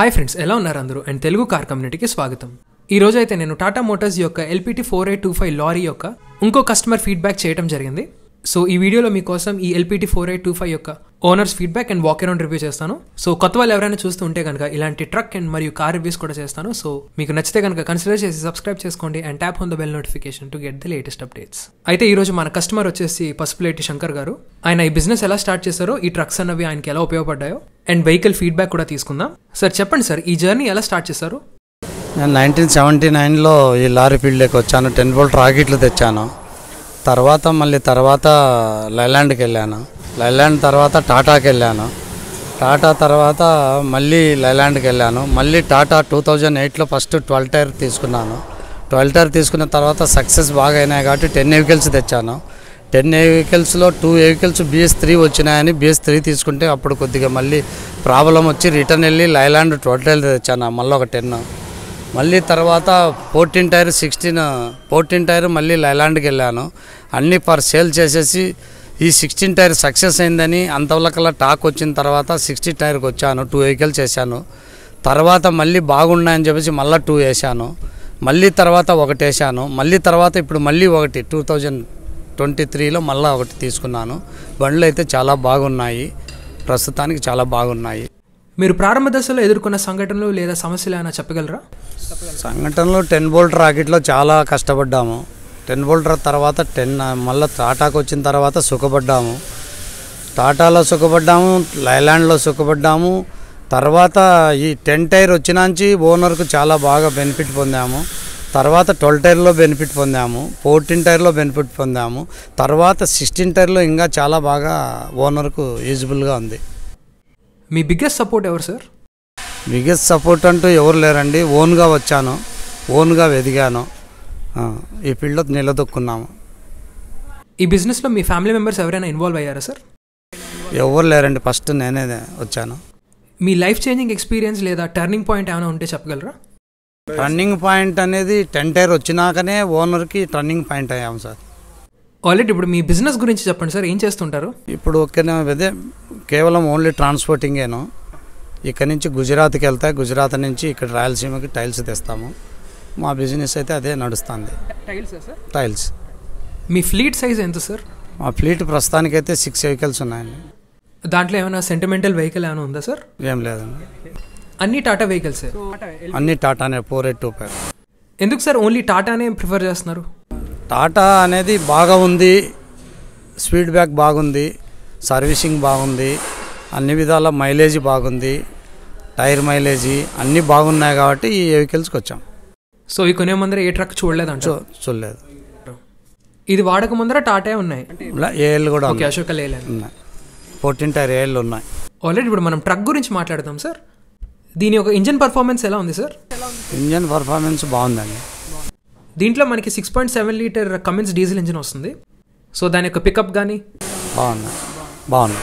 hi friends ఎలా ఉన్నారు అందరూ అండ్ తెలుగు కార్ కమ్యూనిటీకి స్వాగతం ఈ రోజు అయితే నేను టాటా మోటార్స్ యొక్క LPT four eight two five lorry యొక్క ఇంకో కస్టమర్ ఫీడ్బ్యాక్ చేయడం జరిగింది సో ఈ వీడియోలో మీకోసం ఈ LPT four eight two five యొక్క owners feedback and walk around review చేస్తాను సో కొత్త వాళ్ళు ఎవరైనా చూస్తూ ఉంటే కనుక ఇలాంటి ట్రక్ అండ్ మరియు కార్ రివ్యూస్ కూడా చేస్తాను సో మీకు నచ్చితే కనుక కన్సిడర్ చేసి సబ్స్క్రైబ్ చేసుకోండి and tap on the bell notification to get the latest updates అయితే ఈరోజు మన కస్టమర్ వచ్చేసి పసుపులేటి శంకర్ గారు ఆయన ఈ బిజినెస్ ఎలా స్టార్ట్ చేశారో ఈ ట్రక్స్ అన్నవి ఆయనకి ఎలా ఉపయోగపడ్డాయో అండ్ వెహికల్ ఫీడ్బ్యాక్ కూడా తీసుకుందాం సార్ చెప్పండి సార్ ఈ జర్నీ ఎలా స్టార్ట్ చేశారు నేను నైన్టీన్ సెవెంటీ నైన్లో ఈ లారీ ఫీల్డ్లోకి వచ్చాను టెన్ బోల్ట్ రాకెట్లు తెచ్చాను తర్వాత మళ్ళీ తర్వాత లైలాండ్కి వెళ్ళాను లైలాండ్ తర్వాత టాటాకి వెళ్ళాను టాటా తర్వాత మళ్ళీ లైలాండ్కి వెళ్ళాను మళ్ళీ టాటా టూ థౌజండ్ ఎయిట్లో ఫస్ట్ ట్వెల్వ్ టైర్ తీసుకున్నాను ట్వెల్వ్ టైర్ తీసుకున్న తర్వాత సక్సెస్ బాగా అయినాయి కాబట్టి టెన్ వెహికల్స్ తెచ్చాను టెన్ వెహికల్స్లో టూ వెహికల్స్ బిఎస్ త్రీ వచ్చినాయని బిఎస్ త్రీ తీసుకుంటే అప్పుడు కొద్దిగా మళ్ళీ ప్రాబ్లం వచ్చి రిటర్న్ వెళ్ళి లైలాండ్ టైర్ తెచ్చాను మళ్ళీ ఒక టెన్ మళ్ళీ తర్వాత fourteen tyre sixteen fourteen tyre మళ్ళీ లైలాండ్కి వెళ్ళాను అన్నీ పర్ సేల్ చేసేసి ఈ సిక్స్టీన్ టైర్ సక్సెస్ అయిందని అంతవలకల్లా టాక్ వచ్చిన తర్వాత సిక్స్టీ టైర్కి వచ్చాను టూ వెహికల్స్ వేసాను తర్వాత మళ్ళీ బాగున్నాయని చెప్పేసి మళ్ళీ టూ వేసాను మళ్ళీ తర్వాత ఒకటి వేసాను మళ్ళీ తర్వాత ఇప్పుడు మళ్ళీ ఒకటి టూ థౌజండ్ ట్వంటీ త్రీలో మళ్ళీ ఒకటి తీసుకున్నాను బండ్లు అయితే చాలా బాగున్నాయి ప్రస్తుతానికి చాలా బాగున్నాయి మీరు ప్రారంభ దశలో ఎదుర్కొన్న సంఘటనలు లేదా సమస్యలు ఏమైనా చెప్పగలరా సంఘటనలు టెన్ బోల్ట్ రాకెట్లో చాలా కష్టపడ్డాము టెన్ బోల్డర్ తర్వాత టెన్ మళ్ళీ టాటాకు వచ్చిన తర్వాత సుఖపడ్డాము టాటాలో సుఖపడ్డాము లైలాండ్లో సుఖపడ్డాము తర్వాత ఈ టెన్ టైర్ వచ్చినాంచి ఓనర్కు చాలా బాగా బెనిఫిట్ పొందాము తర్వాత ట్వెల్వ్ టైర్లో బెనిఫిట్ పొందాము ఫోర్టీన్ టైర్లో బెనిఫిట్ పొందాము తర్వాత సిక్స్టీన్ టైర్లో ఇంకా చాలా బాగా ఓనర్కు యూజబుల్గా ఉంది మీ బిగ్గెస్ట్ సపోర్ట్ ఎవరు సార్ బిగ్గెస్ట్ సపోర్ట్ అంటూ ఎవరు లేరండి ఓన్గా వచ్చాను ఓన్గా వెదిగాను ఈ ఫీల్డ్లో నిలదొక్కున్నాము ఈ బిజినెస్లో మీ ఫ్యామిలీ మెంబర్స్ ఎవరైనా ఇన్వాల్వ్ అయ్యారా సార్ ఎవరు లేరండి ఫస్ట్ నేనే వచ్చాను మీ లైఫ్ చేంజింగ్ ఎక్స్పీరియన్స్ లేదా టర్నింగ్ పాయింట్ ఏమైనా ఉంటే చెప్పగలరా టర్నింగ్ పాయింట్ అనేది టెన్ టైర్ వచ్చినాకనే ఓనర్కి టర్నింగ్ పాయింట్ అయ్యాము సార్ ఆల్రెడీ ఇప్పుడు మీ బిజినెస్ గురించి చెప్పండి సార్ ఏం చేస్తుంటారు ఇప్పుడు ఒక్కనే అదే కేవలం ఓన్లీ ట్రాన్స్పోర్టింగేను ఇక్కడ నుంచి గుజరాత్కి వెళ్తా గుజరాత్ నుంచి ఇక్కడ రాయలసీమకి టైల్స్ తెస్తాము మా బిజినెస్ అయితే అదే నడుస్తుంది టైల్స్ మీ ఫ్లీట్ సైజ్ ఎంత సార్ మా ఫ్లీట్ ప్రస్తుతానికైతే సిక్స్ వెహికల్స్ ఉన్నాయండి దాంట్లో ఏమైనా సెంటిమెంటల్ వెహికల్ ఏమైనా ఉందా సార్ ఏం లేదండి అన్ని టాటా వెహికల్స్ అన్ని టాటానే ఫోర్ ఎయిట్ టూ ఫైవ్ ఎందుకు సార్ ఓన్లీ టాటానే ప్రిఫర్ చేస్తున్నారు టాటా అనేది బాగా ఉంది స్పీడ్ బ్యాక్ బాగుంది సర్వీసింగ్ బాగుంది అన్ని విధాల మైలేజ్ బాగుంది టైర్ మైలేజీ అన్నీ బాగున్నాయి కాబట్టి ఈ వెహికల్స్కి వచ్చాం సో ఈ కొనే ముందర ఏ ట్రక్ చూడలేదు అంటే చూడలేదు ఇది వాడక ముందర టాటే ఉన్నాయి కూడా అశోక ఉన్నాయి ఫోర్టీన్ టైర్ ఏళ్ళు ఉన్నాయి ఆల్రెడీ ఇప్పుడు మనం ట్రక్ గురించి మాట్లాడదాం సార్ దీని యొక్క ఇంజన్ పర్ఫార్మెన్స్ ఎలా ఉంది సార్ ఇంజన్ పర్ఫార్మెన్స్ బాగుందండి దీంట్లో మనకి six point seven litre Cummins diesel engine వస్తుంది సో దాని యొక్క పికప్ కానీ బాగున్నా బాగుంది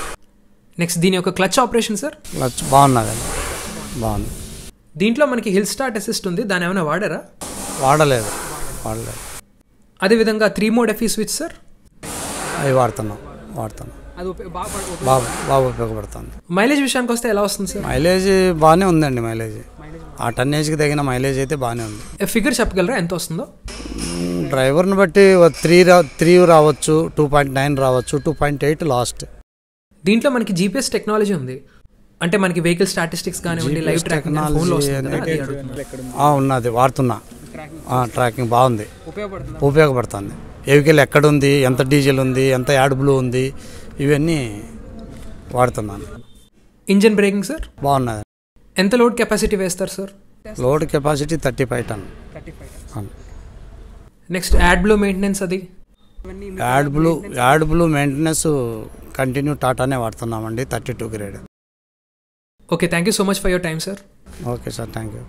నెక్స్ట్ దీని యొక్క క్లచ్ ఆపరేషన్ సార్ క్లచ్ కానీ బాగుంది దీంట్లో మనకి హిల్ స్టార్ట్ అసిస్ట్ ఉంది దాని ఏమైనా వాడారా వాడలేదు వాడలేదు అదేవిధంగా three mode FE switch sir అవి వాడుతున్నాం వాడుతున్నాం అది బాగా ఉపయోగపడుతుంది మైలేజ్ విషయానికి వస్తే ఎలా వస్తుంది సార్ మైలేజ్ బాగానే ఉందండి మైలేజ్ ఆ టన్నేజ్కి తగిన మైలేజ్ అయితే బాగానే ఉంది ఫిగర్ చెప్పగలరా ఎంత వస్తుందో డ్రైవర్ని బట్టి త్రీ రా త్రీ రావచ్చు టూ పాయింట్ నైన్ రావచ్చు టూ పాయింట్ ఎయిట్ లాస్ట్ దీంట్లో మనకి జీపీఎస్ టెక్నాలజీ ఉంది అంటే మనకి వెహికల్ స్టాటిస్టిక్స్ కానివ్వండి లైవ్ ట్రాకింగ్ ఉన్నది వాడుతున్నా ట్రాకింగ్ బాగుంది ఉపయోగపడుతుంది వెహికల్ ఎక్కడుంది ఎంత డీజిల్ ఉంది ఎంత యాడ్ బ్లూ ఉంది ఇవన్నీ వాడుతున్నాను ఇంజన్ బ్రేకింగ్ సార్ బాగున్నది ఎంత లోడ్ కెపాసిటీ వేస్తారు sir load capacity thirty five ton next AdBlue maintenance అది AdBlue AdBlue maintenance continue టాటానే వాడుతున్నామండి thirty two grade okay thank you so much for your time sir okay sir thank you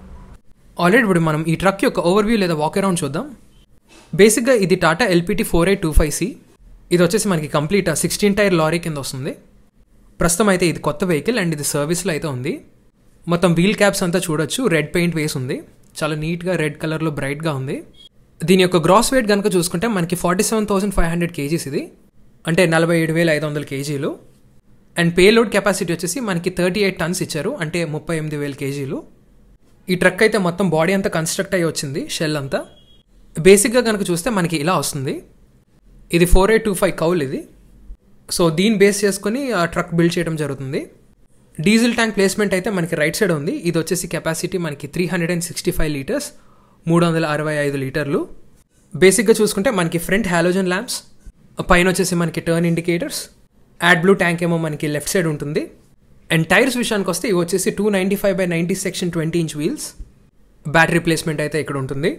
already ఇప్పుడు మనం ఈ truck యొక్క overview లేదా walk around చూద్దాం బేసిక్గా ఇది Tata LPT four eight two five C ఇది వచ్చేసి మనకి కంప్లీట్ సిక్స్టీన్ టైర్ లారీ కింద వస్తుంది ప్రస్తుతం అయితే ఇది కొత్త వెహికల్ అండ్ ఇది సర్వీస్లో అయితే ఉంది మొత్తం వీల్ క్యాప్స్ అంతా చూడొచ్చు రెడ్ పెయింట్ వేసి ఉంది చాలా నీట్గా రెడ్ కలర్లో బ్రైట్గా ఉంది దీని యొక్క గ్రాస్ వెయిట్ కనుక చూసుకుంటే మనకి forty seven thousand five hundred kgs ఇది అంటే నలభై ఏడు వేల ఐదు వందల కేజీలు అండ్ పేలోడ్ కెపాసిటీ వచ్చేసి మనకి థర్టీ ఎయిట్ టన్స్ ఇచ్చారు అంటే ముప్పై ఎనిమిది వేల కేజీలు ఈ ట్రక్ అయితే మొత్తం బాడీ అంతా కన్స్ట్రక్ట్ అయ్యి వచ్చింది షెల్ అంతా బేసిక్గా కనుక చూస్తే మనకి ఇలా వస్తుంది ఇది four eight two five cowl ఇది సో దీన్ని బేస్ చేసుకొని ఆ ట్రక్ బిల్డ్ చేయడం జరుగుతుంది డీజిల్ ట్యాంక్ ప్లేస్మెంట్ అయితే మనకి రైట్ సైడ్ ఉంది ఇది వచ్చేసి కెపాసిటీ మనకి three hundred and sixty five litres మూడు వందల అరవై ఐదు లీటర్లు బేసిక్గా చూసుకుంటే మనకి ఫ్రంట్ హాలోజన్ ల్యాంప్స్ పైన వచ్చేసి మనకి turn indicators AdBlue tank ఏమో మనకి లెఫ్ట్ సైడ్ ఉంటుంది అండ్ టైర్స్ విషయానికి వస్తే ఇవి వచ్చేసి two ninety five by ninety section twenty inch wheels battery placement అయితే ఇక్కడ ఉంటుంది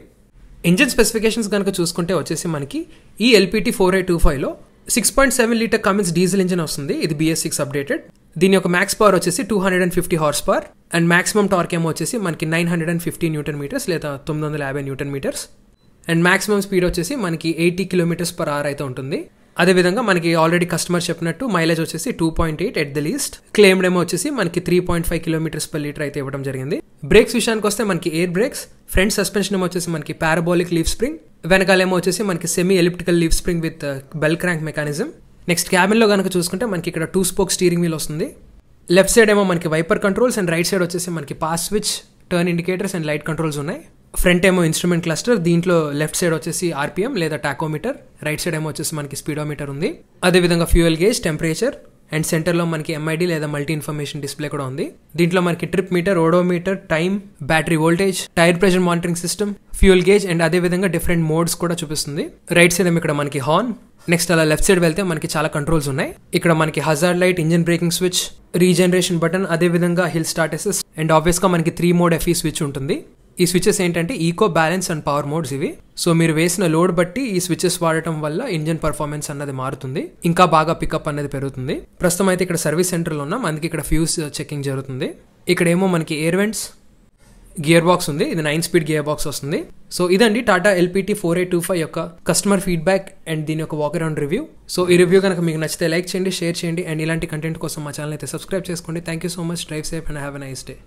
ఇంజిన్ స్పెసిఫికేషన్స్ కనుక చూసుకుంటే వచ్చేసి మనకి ఈ ఎల్పిటి ఫోర్ ఎయిట్ టూ ఫైవ్లో six point seven litre Cummins diesel engine వస్తుంది ఇది బిఎస్ సిక్స్ అప్డేటెడ్ దీని యొక్క మ్యాక్స్ పవర్ వచ్చేసి two hundred and fifty horse power and maximum torque ఏమో వచ్చేసి మనకి nine hundred and fifty newton metres లేదా తొమ్మిది వందల యాభై newton metres and maximum speed వచ్చేసి మనకి ఎయిటీ కిలోమీటర్స్ పర్ అవర్ అయితే ఉంటుంది అదేవిధంగా మనకి ఆల్రెడీ కస్టమర్ చెప్పినట్టు మైలేజ్ వచ్చేసి two point eight at the least claim ఏమో వచ్చేసి మనకి three point five kilometres per litre అయితే ఇవ్వడం జరిగింది బ్రేక్స్ విషయానికి వస్తే మనకి ఎయిర్ బ్రేక్స్ ఫ్రంట్ సస్పెన్షన్ ఏమో వచ్చేసి మనకి పారాబోలిక్ లీవ్ స్ప్రింగ్ వెనకాలేమో వచ్చేసి మనకి semi elliptical leaf spring with bell crank mechanism next క్యాబిన్లో కనుక చూసుకుంటే మనకి ఇక్కడ టూ స్పోక్ స్టీరింగ్ వీల్ వస్తుంది లెఫ్ట్ సైడ్ ఏమో మనకి wiper controls and right side వచ్చేసి మనకి pass switch turn indicators and light controls ఉన్నాయి ఫ్రంట్ ఏమో ఇన్స్ట్రుమెంట్ క్లస్టర్ దీంట్లో లెఫ్ట్ సైడ్ వచ్చేసి ఆర్పిఎం లేదా టాకోమీటర్ రైట్ సైడ్ ఏమో వచ్చేసి మనకి స్పీడోమీటర్ ఉంది అదేవిధంగా ఫ్యూయల్ గేజ్ టెంపరేచర్ అండ్ సెంటర్లో మనకి ఎంఐడి లేదా మల్టీ ఇన్ఫర్మేషన్ డిస్ప్లే కూడా ఉంది దీంట్లో మనకి trip meter odometer time battery voltage tyre pressure monitoring system fuel gauge and అదేవిధంగా డిఫరెంట్ మోడ్స్ కూడా చూపిస్తుంది రైట్ సైడ్ ఇక్కడ మనకి హార్న్ నెక్స్ట్ అలా లెఫ్ట్ సైడ్ వెళ్తే మనకి చాలా కంట్రోల్స్ ఉన్నాయి ఇక్కడ మనకి hazard light engine braking switch regeneration button అదేవిధంగా హిల్ స్టార్టెసెస్ అండ్ ఆబ్వియస్గా మనకి three mode FE e switch ఉంటుంది ఈ స్విచెస్ ఏంటంటే eco balance and power modes ఇవి సో మీరు వేసిన లోడ్ బట్టి ఈ స్విచెస్ వాడటం వల్ల ఇంజన్ పర్ఫార్మెన్స్ అన్నది మారుతుంది ఇంకా బాగా పికప్ అనేది పెరుగుతుంది ప్రస్తుతం అయితే ఇక్కడ సర్వీస్ సెంటర్లో ఉన్నాం అందుకే ఇక్కడ ఫ్యూస్ చెకింగ్ uh, జరుగుతుంది ఇక్కడ ఏమో మనకి ఎయిర్ వెంట్స్ గియర్ బాక్స్ ఉంది ఇది నైన్ స్పీడ్ గియర్ బాక్స్ వస్తుంది సో ఇదండి Tata LPT four eight two five యొక్క కస్టమర్ ఫీడ్బ్యాక్ అండ్ దీని యొక్క వాక్ అరౌండ్ రివ్యూ సో ఈ రివ్యూ కనుక మీకు నచ్చితే లైక్ చేయండి షేర్ చేయండి అండ్ ఇలాంటి కంటెంట్ కోసం మా ఛానల్ అయితే సబ్స్క్రైబ్ చేసుకోండి thank you so much drive safe and have a nice day